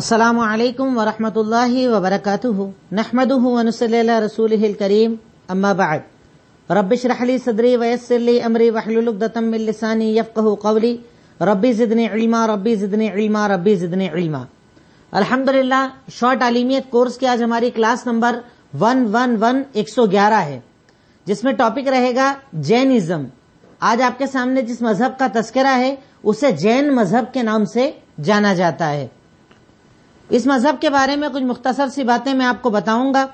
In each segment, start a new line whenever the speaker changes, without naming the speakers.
अस्सलाम वालेकुम वरहमतुल्लाहि वबरकातुह नहमदुहु व नुसल्ली अला रसूलिहिल करीम अम्मा बअद रब्बि इश्रह ली सदरी व यस्सिर ली अमरी वहलुल उक़दतम मिन लिसानी यफ़क़हु क़ौली रब्बी ज़िदनी इल्मा रब्बी ज़िदनी इल्मा रब्बी ज़िदनी इल्मा अल्हम्दुलिल्लाह शॉर्ट आलिमियत कोर्स की आज हमारी क्लास नंबर ग्यारह है जिसमें टॉपिक रहेगा जैनिज्म आज आपके सामने जिस मजहब का तस्करा है उसे जैन मजहब के नाम से जाना जाता है इस मज़हब के बारे में कुछ मुख्तसर सी बातें मैं आपको बताऊंगा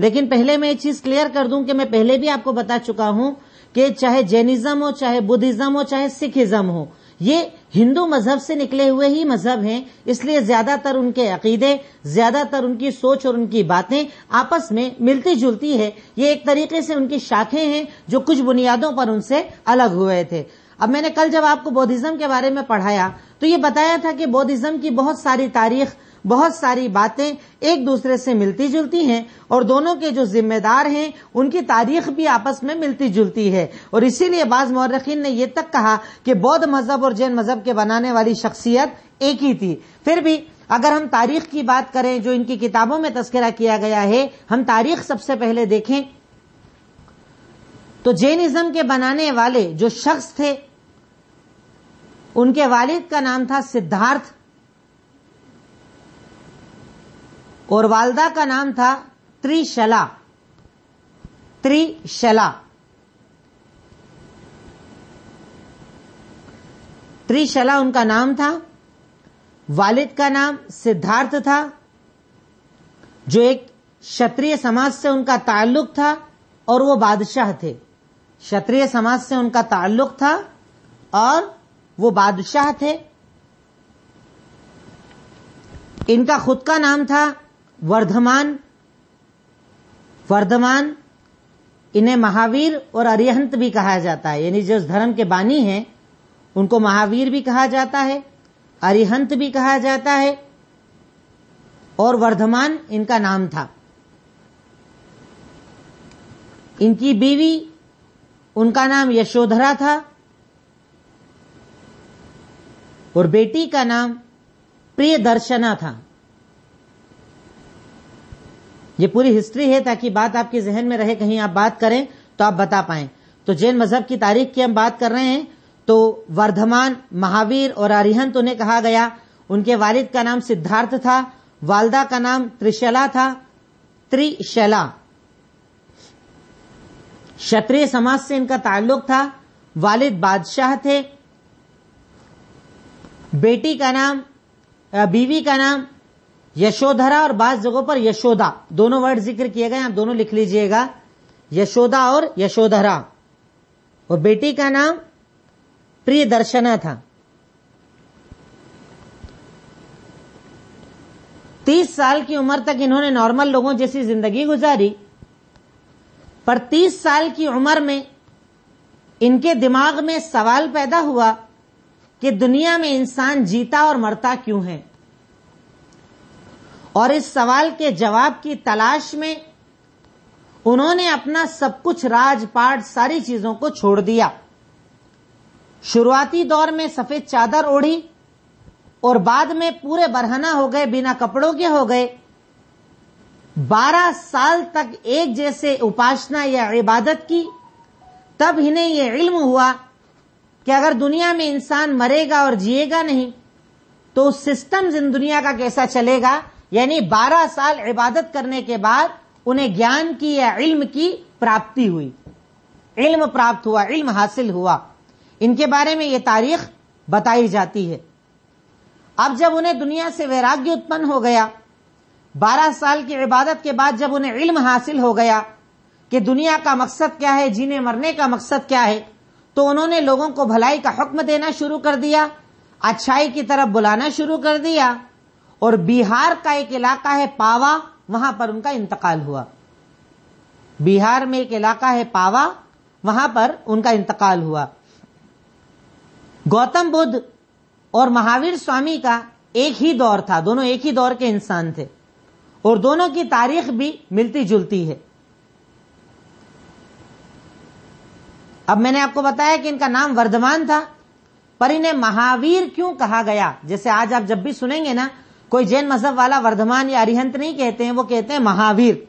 लेकिन पहले मैं ये चीज़ क्लियर कर दूं कि मैं पहले भी आपको बता चुका हूं कि चाहे जैनिज्म हो चाहे बुद्धिज्म हो चाहे सिखिज्म हो ये हिंदू मजहब से निकले हुए ही मजहब हैं इसलिए ज्यादातर उनके अकीदे ज्यादातर उनकी सोच और उनकी बातें आपस में मिलती जुलती है ये एक तरीके से उनकी शाखें हैं जो कुछ बुनियादों पर उनसे अलग हुए थे अब मैंने कल जब आपको बौद्धिज्म के बारे में पढ़ाया तो ये बताया था कि बौद्धिज्म की बहुत सारी तारीख बहुत सारी बातें एक दूसरे से मिलती जुलती हैं और दोनों के जो जिम्मेदार हैं उनकी तारीख भी आपस में मिलती जुलती है और इसीलिए बाज मौरखीन ने यह तक कहा कि बौद्ध मजहब और जैन मजहब के बनाने वाली शख्सियत एक ही थी फिर भी अगर हम तारीख की बात करें जो इनकी किताबों में तस्करा किया गया है हम तारीख सबसे पहले देखें तो जैनिज्म के बनाने वाले जो शख्स थे उनके वालिद का नाम था सिद्धार्थ और वालदा का नाम था त्रिशला त्रिशला त्रिशला उनका नाम था वालिद का नाम सिद्धार्थ था जो एक क्षत्रिय समाज से उनका ताल्लुक था और वो बादशाह थे क्षत्रिय समाज से उनका ताल्लुक था और वो बादशाह थे इनका खुद का नाम था वर्धमान वर्धमान इन्हें महावीर और अरिहंत भी कहा जाता है यानी जो धर्म के बानी हैं उनको महावीर भी कहा जाता है अरिहंत भी कहा जाता है और वर्धमान इनका नाम था इनकी बीवी उनका नाम यशोधरा था और बेटी का नाम प्रियदर्शना था ये पूरी हिस्ट्री है ताकि बात आपके जहन में रहे कहीं आप बात करें तो आप बता पाए तो जैन मजहब की तारीख की हम बात कर रहे हैं तो वर्धमान महावीर और अरिहंत उन्हें कहा गया उनके वालिद का नाम सिद्धार्थ था वालदा का नाम त्रिशला था त्रिशला क्षत्रिय समाज से इनका ताल्लुक था वालिद बादशाह थे बेटी का नाम बीवी का नाम यशोधरा और बास जगहों पर यशोदा दोनों वर्ड जिक्र किए गए आप दोनों लिख लीजिएगा यशोदा और यशोधरा और बेटी का नाम प्रिय दर्शना था तीस साल की उम्र तक इन्होंने नॉर्मल लोगों जैसी जिंदगी गुजारी पर तीस साल की उम्र में इनके दिमाग में सवाल पैदा हुआ कि दुनिया में इंसान जीता और मरता क्यों है और इस सवाल के जवाब की तलाश में उन्होंने अपना सब कुछ राजपाट सारी चीजों को छोड़ दिया शुरुआती दौर में सफेद चादर ओढ़ी और बाद में पूरे बरहना हो गए बिना कपड़ों के हो गए बारह साल तक एक जैसे उपासना या इबादत की तब इन्हें यह इल्म हुआ कि अगर दुनिया में इंसान मरेगा और जिएगा नहीं तो सिस्टम जिन दुनिया का कैसा चलेगा यानी बारह साल इबादत करने के बाद उन्हें ज्ञान की या इल्म की प्राप्ति हुई इल्म प्राप्त हुआ इल्म हासिल हुआ इनके बारे में यह तारीख बताई जाती है अब जब उन्हें दुनिया से वैराग्य उत्पन्न हो गया बारह साल की इबादत के बाद जब उन्हें इल्म हासिल हो गया कि दुनिया का मकसद क्या है जीने मरने का मकसद क्या है तो उन्होंने लोगों को भलाई का हुक्म देना शुरू कर दिया अच्छाई की तरफ बुलाना शुरू कर दिया और बिहार का एक इलाका है पावा वहां पर उनका इंतकाल हुआ बिहार में एक इलाका है पावा वहां पर उनका इंतकाल हुआ गौतम बुद्ध और महावीर स्वामी का एक ही दौर था दोनों एक ही दौर के इंसान थे और दोनों की तारीख भी मिलती जुलती है अब मैंने आपको बताया कि इनका नाम वर्धमान था पर इन्हें महावीर क्यों कहा गया जैसे आज आप जब भी सुनेंगे ना कोई जैन मजहब वाला वर्धमान या अरिहंत नहीं कहते हैं वो कहते हैं महावीर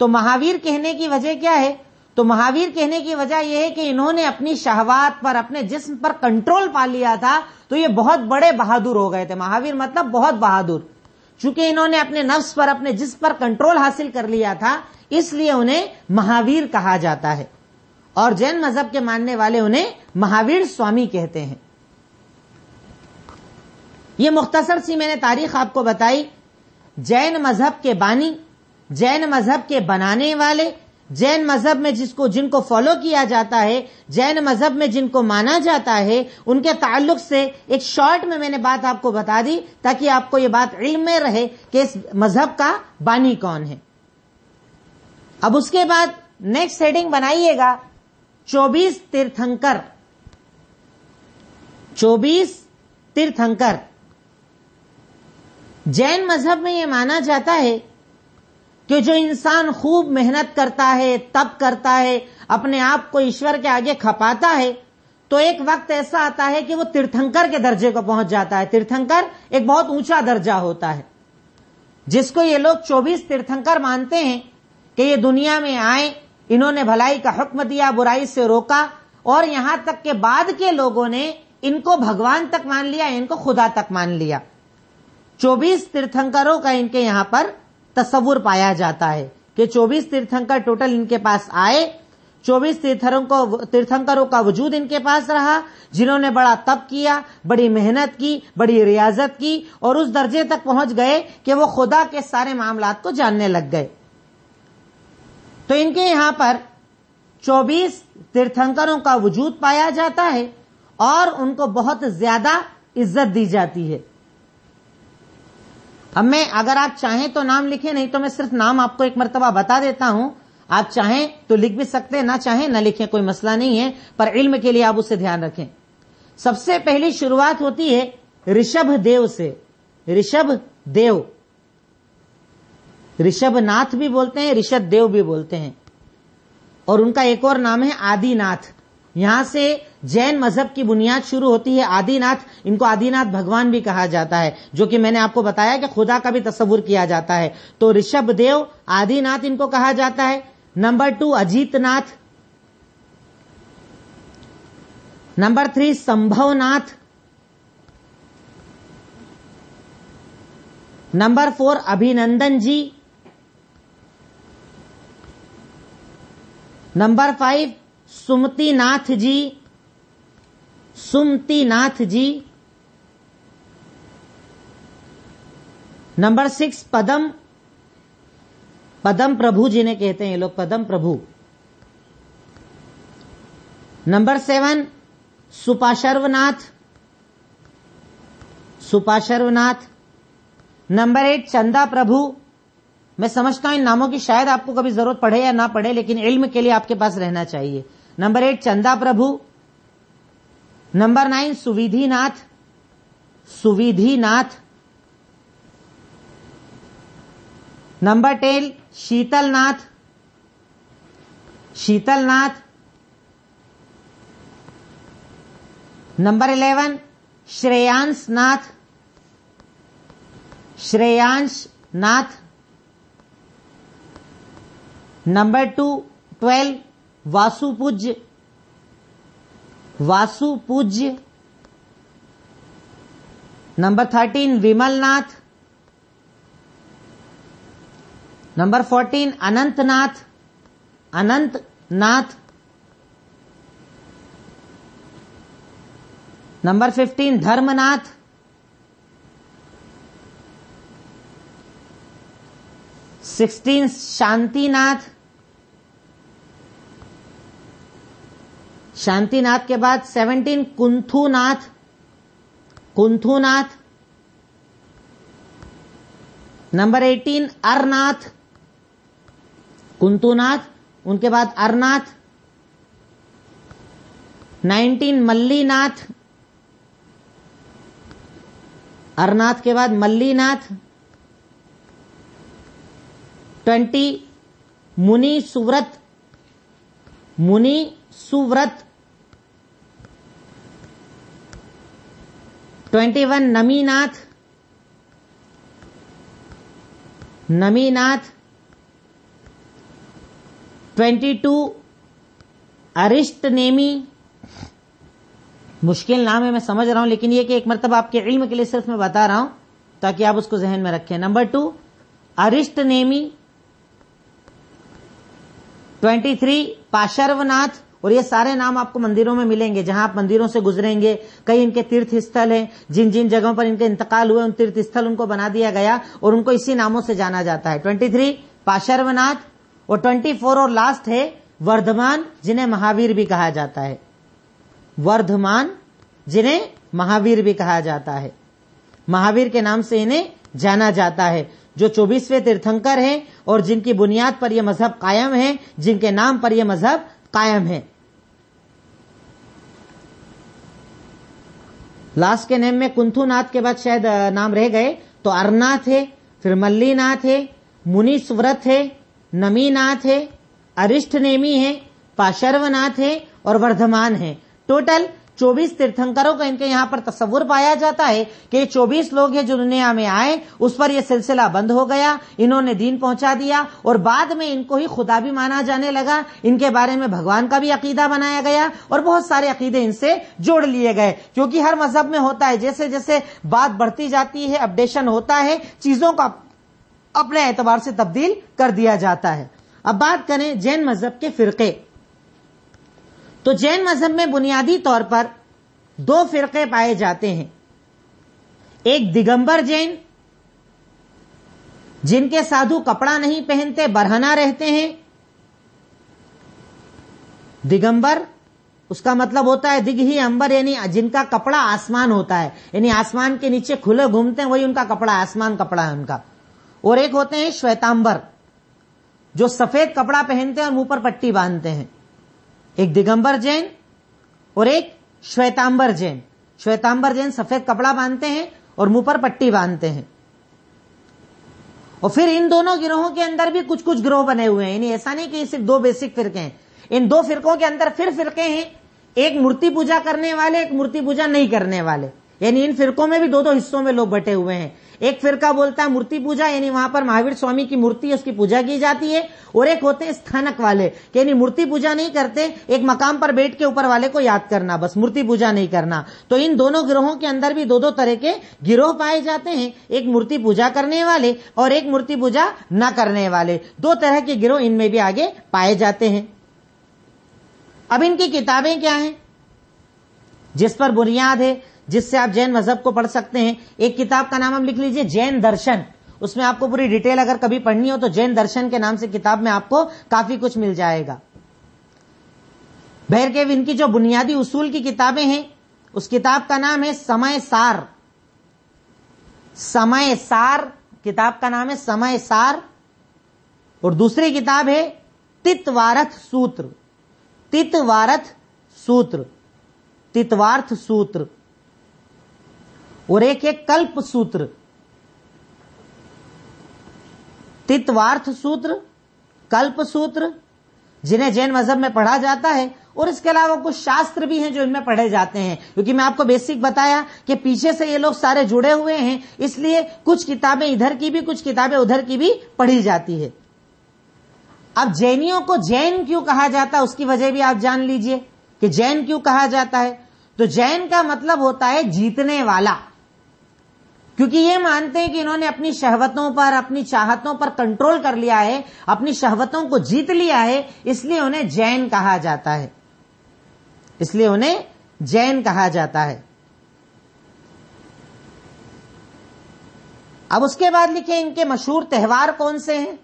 तो महावीर कहने की वजह क्या है तो महावीर कहने की वजह यह है कि इन्होंने अपनी शहवात पर अपने जिस्म पर कंट्रोल पा लिया था तो ये बहुत बड़े बहादुर हो गए थे महावीर मतलब बहुत बहादुर चूंकि इन्होंने अपने नफ्स पर अपने जिस्म पर कंट्रोल हासिल कर लिया था इसलिए उन्हें महावीर कहा जाता है और जैन मजहब के मानने वाले उन्हें महावीर स्वामी कहते हैं ये मुख्तसर सी मैंने तारीख आपको बताई जैन मजहब के बानी जैन मजहब के बनाने वाले जैन मजहब में जिसको जिनको फॉलो किया जाता है जैन मजहब में जिनको माना जाता है उनके ताल्लुक से एक शॉर्ट में मैंने बात आपको बता दी ताकि आपको ये बात इल्म में रहे कि इस मजहब का बानी कौन है अब उसके बाद नेक्स्ट हेडिंग बनाइएगा चौबीस तीर्थंकर चौबीस तीर्थंकर जैन मजहब में यह माना जाता है कि जो इंसान खूब मेहनत करता है तप करता है अपने आप को ईश्वर के आगे खपाता है तो एक वक्त ऐसा आता है कि वो तीर्थंकर के दर्जे को पहुंच जाता है तीर्थंकर एक बहुत ऊंचा दर्जा होता है जिसको ये लोग 24 तीर्थंकर मानते हैं कि ये दुनिया में आए इन्होंने भलाई का हुक्म दिया बुराई से रोका और यहां तक के बाद के लोगों ने इनको भगवान तक मान लिया इनको खुदा तक मान लिया चौबीस तीर्थंकरों का इनके यहाँ पर तस्वुर पाया जाता है कि चौबीस तीर्थंकर टोटल इनके पास आए चौबीस तीर्थरों को तीर्थंकरों का वजूद इनके पास रहा जिन्होंने बड़ा तप किया बड़ी मेहनत की बड़ी रियाजत की और उस दर्जे तक पहुंच गए कि वो खुदा के सारे मामलात को जानने लग गए तो इनके यहां पर चौबीस तीर्थंकरों का वजूद पाया जाता है और उनको बहुत ज्यादा इज्जत दी जाती है अब मैं अगर आप चाहें तो नाम लिखें नहीं तो मैं सिर्फ नाम आपको एक मरतबा बता देता हूं आप चाहें तो लिख भी सकते हैं ना चाहें ना लिखें कोई मसला नहीं है पर इल्म के लिए आप उसे ध्यान रखें सबसे पहली शुरुआत होती है ऋषभ देव से ऋषभ देव ऋषभ नाथ भी बोलते हैं ऋषभ देव भी बोलते हैं और उनका एक और नाम है आदिनाथ यहां से जैन मजहब की बुनियाद शुरू होती है आदिनाथ इनको आदिनाथ भगवान भी कहा जाता है जो कि मैंने आपको बताया कि खुदा का भी तस्वुर किया जाता है तो ऋषभ देव आदिनाथ इनको कहा जाता है number two Ajitnath number three Sambhavnath number four Abhinandan ji number five Sumati Nath ji Sumati Nath ji number six Padam Padam Prabhu ji ने कहते हैं ये लोग Padam Prabhu number seven Suparshvanath Suparshvanath number eight Chanda Prabhu मैं समझता हूं इन नामों की शायद आपको कभी जरूरत पड़े या ना पड़े लेकिन इल्म के लिए आपके पास रहना चाहिए number eight Chanda Prabhu number nine Suvidhi Nath Suvidhi Nath number ten Sheetal Nath Sheetal Nath number eleven Shreyansh Nath Shreyansh Nath number two twelve Vasupujya Vasupujya number thirteen Vimalnath number fourteen Anantnath Anantnath number fifteen Dharmnath sixteen Shantinath Shantinath के बाद seventeen Kunthunath Kunthunath number eighteen Arnath Kunthunath उनके बाद अरनाथ नाइनटीन मल्लीनाथ अरनाथ के बाद Mallinath twenty Muni Suvrat Muni Suvrat twenty one Naminath Naminath twenty two Arisht Nemi मुश्किल नाम है मैं समझ रहा हूं लेकिन यह कि एक मरतब आपके इल्म के लिए सिर्फ मैं बता रहा हूं ताकि आप उसको जहन में रखें number two Arisht Nemi twenty three Parshvanath और ये सारे नाम आपको मंदिरों में मिलेंगे जहां आप मंदिरों से गुजरेंगे कई इनके तीर्थ स्थल हैं जिन जिन जगहों पर इनके इंतकाल हुए उन तीर्थ स्थल उनको बना दिया गया और उनको इसी नामों से जाना जाता है ट्वेंटी थ्री पाशर्वनाथ और ट्वेंटी फोर और लास्ट है वर्धमान जिन्हें महावीर भी कहा जाता है वर्धमान जिन्हें महावीर भी कहा जाता है महावीर के नाम से इन्हें जाना जाता है जो चौबीसवें तीर्थंकर हैं और जिनकी बुनियाद पर यह मजहब कायम है जिनके नाम पर यह मजहब कायम है लास्ट के नेम में कुंथुनाथ नाथ के बाद शायद नाम रह गए तो अरनाथ है फिर मल्लीनाथ है मुनिस्व्रत है नमीनाथ है अरिष्ट नेमी है पाशर्वनाथ है और वर्धमान है टोटल चौबीस तीर्थंकरों का इनके यहाँ पर तस्वुर पाया जाता है कि चौबीस लोग हैं जो दुनिया में आए उस पर यह सिलसिला बंद हो गया इन्होंने दीन पहुंचा दिया और बाद में इनको ही खुदा भी माना जाने लगा इनके बारे में भगवान का भी अकीदा बनाया गया और बहुत सारे अकीदे इनसे जोड़ लिए गए क्योंकि हर मजहब में होता है जैसे जैसे बात बढ़ती जाती है अपडेशन होता है चीजों का अपने एतबार से तब्दील कर दिया जाता है अब बात करें जैन मजहब के फिरके तो जैन मजहब में बुनियादी तौर पर दो फिरके पाए जाते हैं एक दिगंबर जैन जिनके साधु कपड़ा नहीं पहनते बरहना रहते हैं दिगंबर उसका मतलब होता है दिग ही अंबर यानी जिनका कपड़ा आसमान होता है यानी आसमान के नीचे खुले घूमते हैं वही उनका कपड़ा आसमान कपड़ा है उनका और एक होते हैं श्वेतांबर जो सफेद कपड़ा पहनते हैं और मुंह पर पट्टी बांधते हैं एक दिगंबर जैन और एक श्वेतांबर जैन श्वेतांबर जैन सफेद कपड़ा बांधते हैं और मुंह पर पट्टी बांधते हैं और फिर इन दोनों गिरोहों के अंदर भी कुछ कुछ गिरोह बने हुए हैं ऐसा नहीं कि सिर्फ दो बेसिक फिरके हैं इन दो फिरकों के अंदर फिर फिरके हैं एक मूर्ति पूजा करने वाले एक मूर्ति पूजा नहीं करने वाले यानी इन फिरकों में भी दो दो हिस्सों में लोग बटे हुए हैं एक फिरका बोलता है मूर्ति पूजा यानी वहां पर महावीर स्वामी की मूर्ति उसकी पूजा की जाती है और एक होते हैं स्थानक वाले यानी मूर्ति पूजा नहीं करते एक मकाम पर बैठ के ऊपर वाले को याद करना बस मूर्ति पूजा नहीं करना तो इन दोनों ग्रहों के अंदर भी दो दो तरह के गिरोह पाए जाते हैं एक मूर्ति पूजा करने वाले और एक मूर्ति पूजा न करने वाले दो तरह के गिरोह इनमें भी आगे पाए जाते हैं अब इनकी किताबें क्या हैं जिस पर बुनियाद है जिससे आप जैन मजहब को पढ़ सकते हैं एक किताब का नाम हम लिख लीजिए जैन दर्शन उसमें आपको पूरी डिटेल अगर कभी पढ़नी हो तो जैन दर्शन के नाम से किताब में आपको काफी कुछ मिल जाएगा केव इनकी जो बुनियादी उसूल की किताबें हैं उस किताब का नाम है समय सार समय सार किताब का नाम है समय सार और दूसरी किताब है तितवारथ सूत्र तितवारथ सूत्र तितवार्थ सूत्र और एक एक कल्प सूत्र तित्वार्थ सूत्र कल्प सूत्र जिन्हें जैन मजहब में पढ़ा जाता है और इसके अलावा कुछ शास्त्र भी हैं जो इनमें पढ़े जाते हैं क्योंकि मैं आपको बेसिक बताया कि पीछे से ये लोग सारे जुड़े हुए हैं इसलिए कुछ किताबें इधर की भी कुछ किताबें उधर की भी पढ़ी जाती है अब जैनियों को जैन क्यों कहा जाता है उसकी वजह भी आप जान लीजिए कि जैन क्यों कहा जाता है तो जैन का मतलब होता है जीतने वाला क्योंकि ये मानते हैं कि इन्होंने अपनी शहवतों पर अपनी चाहतों पर कंट्रोल कर लिया है अपनी शहवतों को जीत लिया है इसलिए उन्हें जैन कहा जाता है इसलिए उन्हें जैन कहा जाता है अब उसके बाद लिखे इनके मशहूर त्यौहार कौन से हैं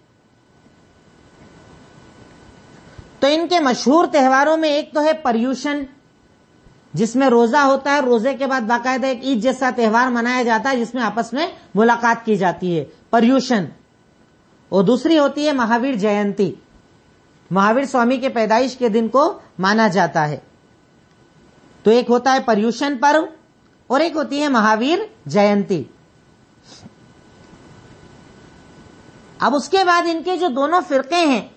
तो इनके मशहूर त्यौहारों में एक तो है पर्यूषण जिसमें रोजा होता है रोजे के बाद बाकायदा एक ईद जैसा त्यौहार मनाया जाता है जिसमें आपस में मुलाकात की जाती है पर्यूषण और दूसरी होती है महावीर जयंती महावीर स्वामी के पैदाइश के दिन को माना जाता है तो एक होता है पर्यूषण पर्व और एक होती है महावीर जयंती अब उसके बाद इनके जो दोनों फिरके हैं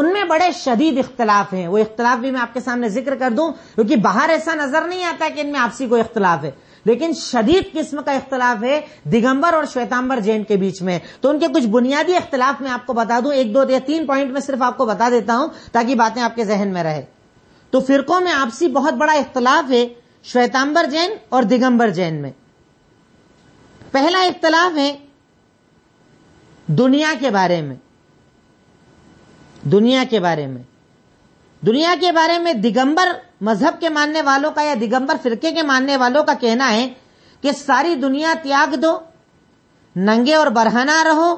उनमें बड़े शदीद इख्तलाफ हैं वो इख्तलाफ भी मैं आपके सामने जिक्र कर दूं क्योंकि बाहर ऐसा नजर नहीं आता कि इनमें आपसी कोई इख्तलाफ है लेकिन शदीद किस्म का इख्तलाफ है दिगंबर और श्वेतांबर जैन के बीच में तो उनके कुछ बुनियादी इख्तलाफ मैं आपको बता दूं एक दो या तीन पॉइंट में सिर्फ आपको बता देता हूं ताकि बातें आपके जहन में रहे तो फिरकों में आपसी बहुत बड़ा इख्तलाफ है श्वेतांबर जैन और दिगंबर जैन में पहला इख्तलाफ है दुनिया के बारे में दुनिया के बारे में दुनिया के बारे में दिगंबर मजहब के मानने वालों का या दिगंबर फिरके के मानने वालों का कहना है कि सारी दुनिया त्याग दो नंगे और बरहना रहो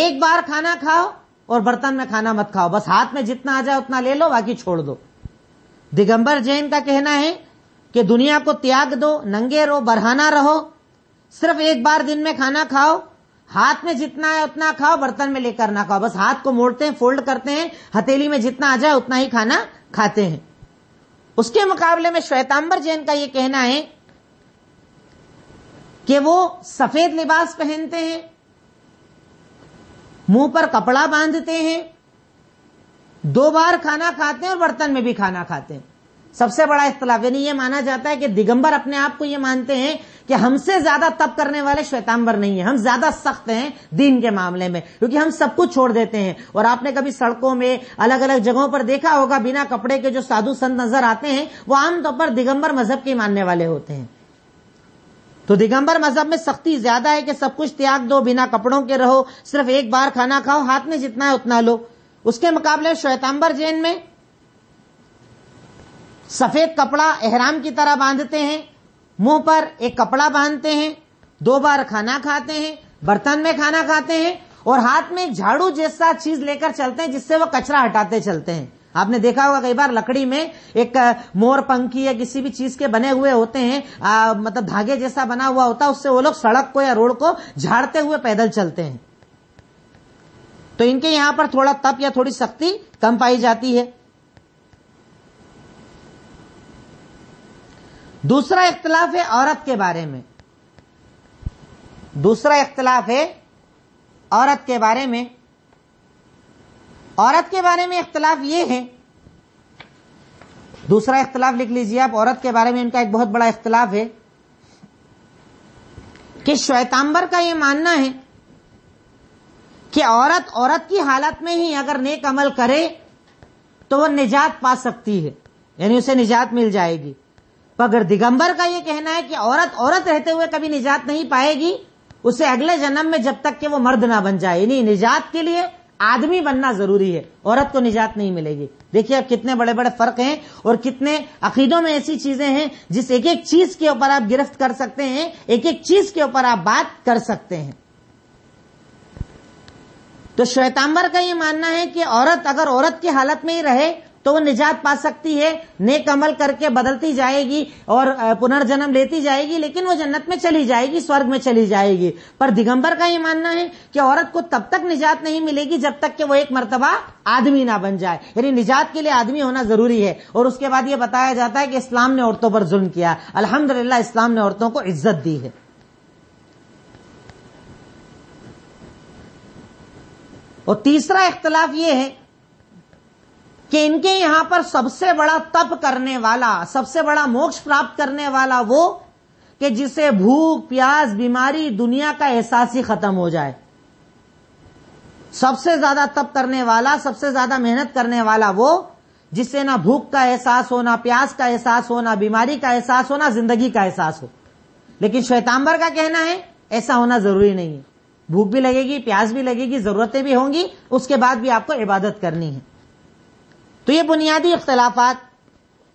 एक बार खाना खाओ और बर्तन में खाना मत खाओ बस हाथ में जितना आ जाए उतना ले लो बाकी छोड़ दो दिगंबर जैन का कहना है कि दुनिया को त्याग दो नंगे रहो बरहाना रहो सिर्फ एक बार दिन में खाना खाओ हाथ में जितना है उतना खाओ बर्तन में लेकर ना खाओ बस हाथ को मोड़ते हैं फोल्ड करते हैं हथेली में जितना आ जाए उतना ही खाना खाते हैं उसके मुकाबले में श्वेतांबर जैन का यह कहना है कि वो सफेद लिबास पहनते हैं मुंह पर कपड़ा बांधते हैं दो बार खाना खाते हैं और बर्तन में भी खाना खाते हैं सबसे बड़ा इख्तलाफ यानी ये माना जाता है कि दिगंबर अपने आप को ये मानते हैं कि हमसे ज्यादा तप करने वाले श्वेतांबर नहीं है हम ज्यादा सख्त हैं दीन के मामले में क्योंकि हम सब कुछ छोड़ देते हैं और आपने कभी सड़कों में अलग अलग जगहों पर देखा होगा बिना कपड़े के जो साधु संत नजर आते हैं वो आमतौर तो पर दिगंबर मजहब के मानने वाले होते हैं तो दिगंबर मजहब में सख्ती ज्यादा है कि सब कुछ त्याग दो बिना कपड़ों के रहो सिर्फ एक बार खाना खाओ हाथ में जितना है उतना लो उसके मुकाबले श्वेतांबर जैन में सफेद कपड़ा एहराम की तरह बांधते हैं मुंह पर एक कपड़ा बांधते हैं दो बार खाना खाते हैं बर्तन में खाना खाते हैं और हाथ में झाड़ू जैसा चीज लेकर चलते हैं जिससे वो कचरा हटाते चलते हैं आपने देखा होगा कई बार लकड़ी में एक मोर पंखी या किसी भी चीज के बने हुए होते हैं आ, मतलब धागे जैसा बना हुआ होता है उससे वो लोग सड़क को या रोड को झाड़ते हुए पैदल चलते हैं तो इनके यहां पर थोड़ा तप या थोड़ी शक्ति कम पाई जाती है दूसरा इख्तलाफ है औरत के बारे में दूसरा इख्तलाफ है औरत के बारे में औरत के बारे में इख्तलाफ ये है दूसरा इख्तलाफ लिख लीजिए आप औरत के बारे में इनका एक बहुत बड़ा इख्तलाफ है कि श्वेतांबर का ये मानना है कि औरत औरत की हालत में ही अगर नेक अमल करे तो वह निजात पा सकती है यानी उसे निजात मिल जाएगी मगर तो दिगंबर का यह कहना है कि औरत औरत रहते हुए कभी निजात नहीं पाएगी उसे अगले जन्म में जब तक के वो मर्द ना बन जाए यानी निजात के लिए आदमी बनना जरूरी है औरत को निजात नहीं मिलेगी देखिए अब कितने बड़े बड़े फर्क हैं और कितने अकीदों में ऐसी चीजें हैं जिस एक एक चीज के ऊपर आप गिरफ्त कर सकते हैं एक एक चीज के ऊपर आप बात कर सकते हैं तो श्वेतांबर का ये मानना है कि औरत अगर औरत की हालत में ही रहे तो वो निजात पा सकती है नेक अमल करके बदलती जाएगी और पुनर्जन्म लेती जाएगी लेकिन वो जन्नत में चली जाएगी स्वर्ग में चली जाएगी पर दिगंबर का ये मानना है कि औरत को तब तक निजात नहीं मिलेगी जब तक कि वो एक मरतबा आदमी ना बन जाए यानी निजात के लिए आदमी होना जरूरी है और उसके बाद ये बताया जाता है कि इस्लाम ने औरतों पर जुल्म किया अलहमद इस्लाम ने औरतों को इज्जत दी है और तीसरा इख्तलाफ ये है कि इनके यहां पर सबसे बड़ा तप करने वाला सबसे बड़ा मोक्ष प्राप्त करने वाला वो कि जिसे भूख प्यास बीमारी दुनिया का एहसास ही खत्म हो जाए सबसे ज्यादा तप करने वाला सबसे ज्यादा मेहनत करने वाला वो जिससे ना भूख का एहसास हो ना प्यास का एहसास हो ना बीमारी का एहसास हो ना जिंदगी का एहसास हो लेकिन श्वेतांबर का कहना है ऐसा होना जरूरी नहीं है भूख भी लगेगी प्यास भी लगेगी जरूरतें भी होंगी उसके बाद भी आपको इबादत करनी है तो ये बुनियादी इख्तलाफात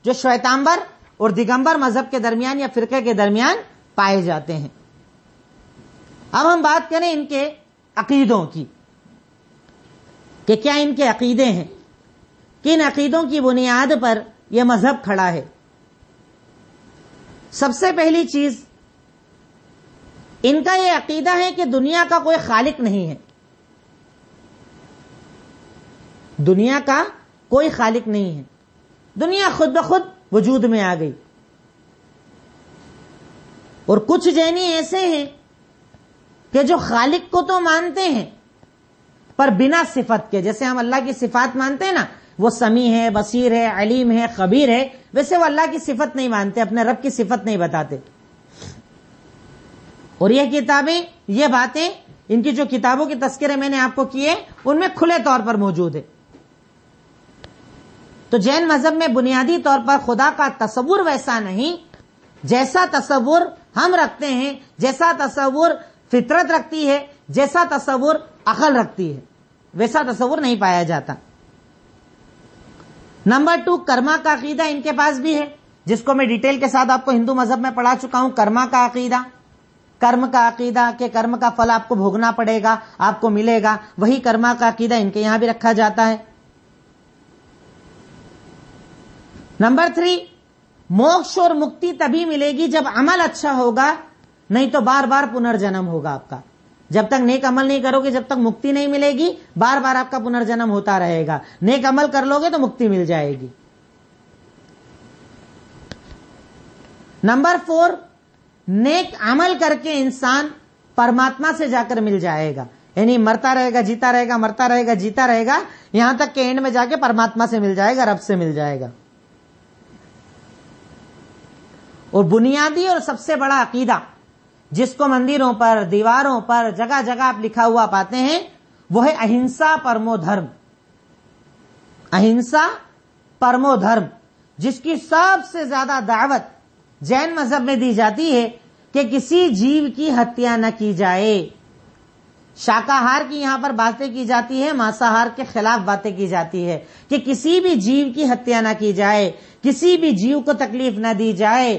जो श्वेतांबर और दिगंबर मजहब के दरमियान या फिरके के दरमियान पाए जाते हैं अब हम बात करें इनके अकीदों की कि क्या इनके अकीदे हैं किन अकीदों की बुनियाद पर यह मजहब खड़ा है सबसे पहली चीज इनका यह अकीदा है कि दुनिया का कोई खालिक नहीं है दुनिया का कोई खालिक नहीं है दुनिया खुद ब खुद वजूद में आ गई और कुछ जैनी ऐसे हैं कि जो खालिक को तो मानते हैं पर बिना सिफत के जैसे हम अल्लाह की सिफात मानते हैं ना वो समी है बसीर है अलीम है खबीर है वैसे वो अल्लाह की सिफत नहीं मानते अपने रब की सिफत नहीं बताते और ये किताबें ये बातें इनकी जो किताबों के तस्करे मैंने आपको किए उनमें खुले तौर पर मौजूद है तो जैन मजहब में बुनियादी तौर पर खुदा का तस्वुर वैसा नहीं जैसा तस्वुर हम रखते हैं जैसा तस्वुर फितरत रखती है जैसा तस्वुर अखल रखती है वैसा तस्वुर नहीं पाया जाता नंबर टू कर्मा का अकीदा इनके पास भी है जिसको मैं डिटेल के साथ आपको हिंदू मजहब में पढ़ा चुका हूं कर्मा का अकीदा कर्म का अकीदा के कर्म का फल आपको भोगना पड़ेगा आपको मिलेगा वही कर्मा का अकीदा इनके यहां भी रखा जाता है नंबर थ्री मोक्ष और मुक्ति तभी मिलेगी जब अमल अच्छा होगा नहीं तो बार बार पुनर्जन्म होगा आपका जब तक नेक अमल नहीं करोगे जब तक मुक्ति नहीं मिलेगी बार बार आपका पुनर्जन्म होता रहेगा नेक अमल कर लोगे तो मुक्ति मिल जाएगी नंबर फोर नेक अमल करके इंसान परमात्मा से जाकर मिल जाएगा यानी मरता रहेगा जीता रहेगा मरता रहेगा जीता रहेगा यहां तक के एंड में जाके परमात्मा से मिल जाएगा रब से मिल जाएगा और बुनियादी और सबसे बड़ा अकीदा जिसको मंदिरों पर दीवारों पर जगह जगह आप लिखा हुआ पाते हैं वो है अहिंसा परमो धर्म अहिंसा परमो धर्म जिसकी सबसे ज्यादा दावत जैन मजहब में दी जाती है कि किसी जीव की हत्या न की जाए शाकाहार की यहां पर बातें की जाती है मांसाहार के खिलाफ बातें की जाती है कि किसी भी जीव की हत्या ना की जाए किसी भी जीव को तकलीफ ना दी जाए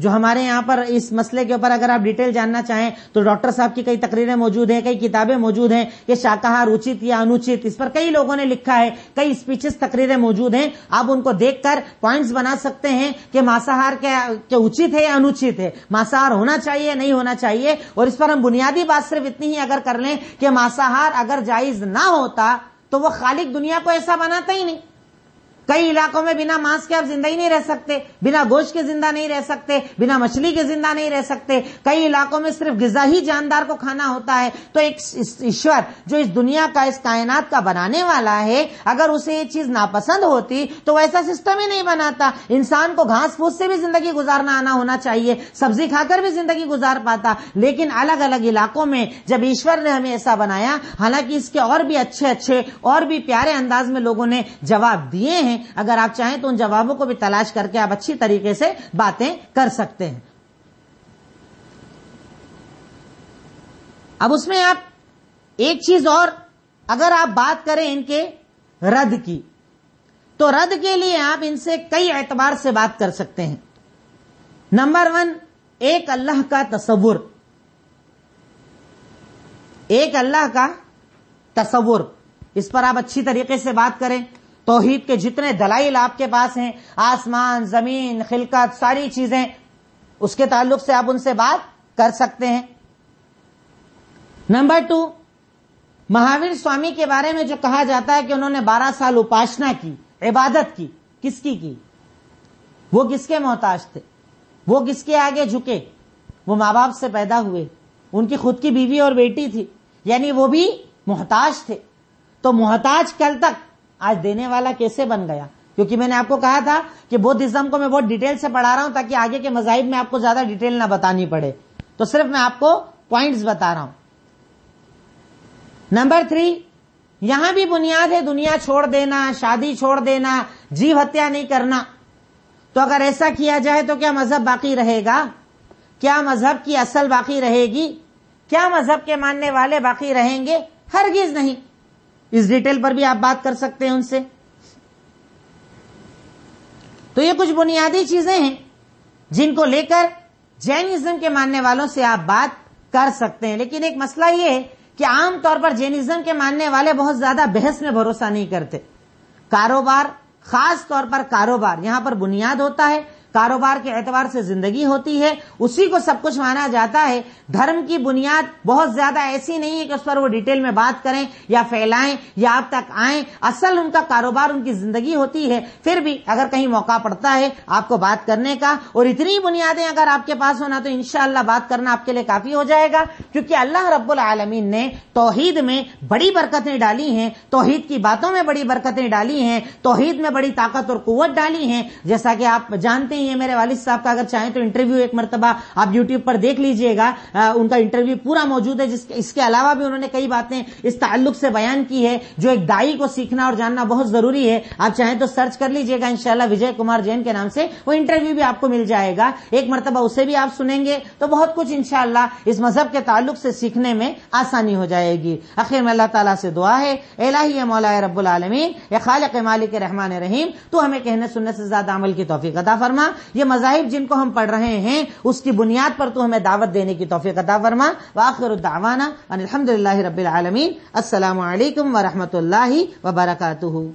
जो हमारे यहाँ पर इस मसले के ऊपर अगर आप डिटेल जानना चाहें तो डॉक्टर साहब की कई तकरीरें मौजूद हैं कई किताबें मौजूद हैं ये शाकाहार उचित या अनुचित इस पर कई लोगों ने लिखा है कई स्पीचेस तकरीरें मौजूद हैं आप उनको देखकर पॉइंट्स बना सकते हैं कि मांसाहार क्या उचित है या अनुचित है मांसाहार होना चाहिए नहीं होना चाहिए और इस पर हम बुनियादी बात सिर्फ इतनी ही अगर कर लें कि मांसाहार अगर जायज ना होता तो वह खालिक दुनिया को ऐसा बनाता ही नहीं कई इलाकों में बिना मांस के आप जिंदा ही नहीं रह सकते बिना गोश्त के जिंदा नहीं रह सकते बिना मछली के जिंदा नहीं रह सकते कई इलाकों में सिर्फ गजा ही जानदार को खाना होता है तो एक ईश्वर जो इस दुनिया का इस कायनात का बनाने वाला है अगर उसे ये चीज नापसंद होती तो वैसा सिस्टम ही नहीं बनाता इंसान को घास फूस से भी जिंदगी गुजारना आना होना चाहिए सब्जी खाकर भी जिंदगी गुजार पाता लेकिन अलग अलग इलाकों में जब ईश्वर ने हमें ऐसा बनाया हालांकि इसके और भी अच्छे अच्छे और भी प्यारे अंदाज में लोगों ने जवाब दिए हैं हैं अगर आप चाहें तो उन जवाबों को भी तलाश करके आप अच्छी तरीके से बातें कर सकते हैं अब उसमें आप एक चीज और अगर आप बात करें इनके रद्द की तो रद्द के लिए आप इनसे कई एतबार से बात कर सकते हैं नंबर वन एक अल्लाह का तस्वुर एक अल्लाह का तस्वुर इस पर आप अच्छी तरीके से बात करें तोहीद के जितने दलाइल आपके पास हैं आसमान जमीन खिलकत सारी चीजें उसके ताल्लुक से आप उनसे बात कर सकते हैं नंबर टू महावीर स्वामी के बारे में जो कहा जाता है कि उन्होंने 12 साल उपासना की इबादत की किसकी की वो किसके मोहताज थे वो किसके आगे झुके वो माँ बाप से पैदा हुए उनकी खुद की बीवी और बेटी थी यानी वो भी मोहताज थे तो मोहताज कल तक आज देने वाला कैसे बन गया क्योंकि मैंने आपको कहा था कि बुद्धिज्म को मैं बहुत डिटेल से पढ़ा रहा हूं ताकि आगे के मजाहिब में आपको ज्यादा डिटेल ना बतानी पड़े तो सिर्फ मैं आपको पॉइंट्स बता रहा हूं नंबर थ्री यहां भी बुनियाद है दुनिया छोड़ देना शादी छोड़ देना जीव हत्या नहीं करना तो अगर ऐसा किया जाए तो क्या मजहब बाकी रहेगा क्या मजहब की असल बाकी रहेगी क्या मजहब के मानने वाले बाकी रहेंगे हरगिज नहीं इस डिटेल पर भी आप बात कर सकते हैं उनसे तो ये कुछ बुनियादी चीजें हैं जिनको लेकर जैनिज्म के मानने वालों से आप बात कर सकते हैं लेकिन एक मसला ये है कि आमतौर पर जैनिज्म के मानने वाले बहुत ज्यादा बहस में भरोसा नहीं करते कारोबार खास तौर पर कारोबार यहां पर बुनियाद होता है कारोबार के एतवार से जिंदगी होती है उसी को सब कुछ माना जाता है धर्म की बुनियाद बहुत ज्यादा ऐसी नहीं है कि उस पर वो डिटेल में बात करें या फैलाएं या आप तक आए असल उनका कारोबार उनकी जिंदगी होती है फिर भी अगर कहीं मौका पड़ता है आपको बात करने का और इतनी बुनियादें अगर आपके पास होना तो इनशाला बात करना आपके लिए काफी हो जाएगा क्योंकि अल्लाह रब्बुल आलमीन ने तोहीद में बड़ी बरकतें डाली हैं तोहीद की बातों में बड़ी बरकतें डाली हैं तोहीद में बड़ी ताकत और क़ुवत डाली है जैसा कि आप जानते हैं नहीं है मेरे वालिद साहब का अगर चाहें तो इंटरव्यू एक मरतबा आप यूट्यूब पर देख लीजिएगा उनका इंटरव्यू पूरा मौजूद है जिसके इसके अलावा भी उन्होंने कई बातें इस ताल्लुक से बयान की है जो एक दाई को सीखना और जानना बहुत जरूरी है आप चाहें तो सर्च कर लीजिएगा इनशाला विजय कुमार जैन के नाम से वो इंटरव्यू भी आपको मिल जाएगा एक मरतबा उसे भी आप सुनेंगे तो बहुत कुछ इनशाला इस मजहब के ताल्लुक से सीखने में आसानी हो जाएगी आखिर में अल्लाह तला से दुआ है एलाही मौलाए रबुल आलमीन या खालक मालिक रहमान रहीम तो हमें कहने सुनने से ज्यादा अमल की तोफीक अदा फरमा ये मजाहब जिनको हम पढ़ रहे हैं उसकी बुनियाद पर तो हमें दावत देने की तोफ़ी अदा वर्मा वाखिर दावाना अलहमदिल्ला रबीआलमीन असलकम वरहमल वबरकू